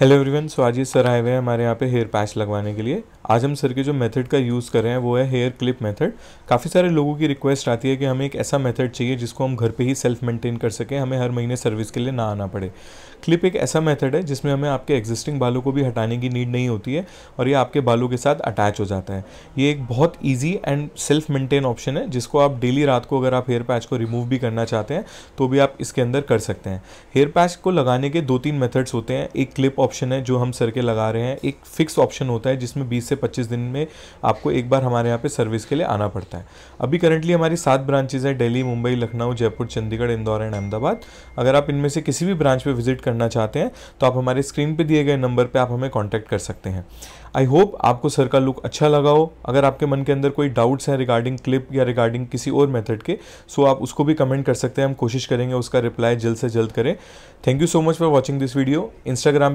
hello everyone so ये sir आए हुए हैं हमारे यहाँ पे हेयर पैच लगवाने के लिए आज हम सर के जो मेथड का यूज़ कर रहे हैं वो है हेयर क्लिप मेथड काफ़ी सारे लोगों की रिक्वेस्ट आती है कि हमें एक ऐसा मेथड चाहिए जिसको हम घर पे ही सेल्फ मेंटेन कर सकें हमें हर महीने सर्विस के लिए ना आना पड़े क्लिप एक ऐसा मेथड है जिसमें हमें आपके एग्जिस्टिंग बालों को भी हटाने की नीड नहीं होती है और ये आपके बालों के साथ अटैच हो जाता है ये एक बहुत easy and self maintain option है जिसको आप डेली रात को अगर आप हेयर पैच को रिमूव भी करना चाहते हैं तो भी आप इसके अंदर कर सकते हैं हेयर पैच को लगाने के दो तीन मेथड्स होते हैं एक क्लिप ऑप्शन है जो हम सर के लगा रहे हैं एक फ़िक्स ऑप्शन होता है जिसमें 20 से 25 दिन में आपको एक बार हमारे यहाँ पे सर्विस के लिए आना पड़ता है अभी करंटली हमारी सात ब्रांचेज़ है दिल्ली मुंबई लखनऊ जयपुर चंडीगढ़ इंदौर एंड अहमदाबाद अगर आप इनमें से किसी भी ब्रांच पर विजिट करना चाहते हैं तो आप हमारे स्क्रीन पर दिए गए नंबर पर आप हमें कॉन्टैक्ट कर सकते हैं आई होप आपको सर का लुक अच्छा लगा हो अगर आपके मन के अंदर कोई डाउट्स हैं रिगार्डिंग क्लिप या रिगार्डिंग किसी और मेथड के सो आप उसको भी कमेंट कर सकते हैं हम कोशिश करेंगे उसका रिप्लाई जल्द से जल्द करें thank you so much for watching this video Instagram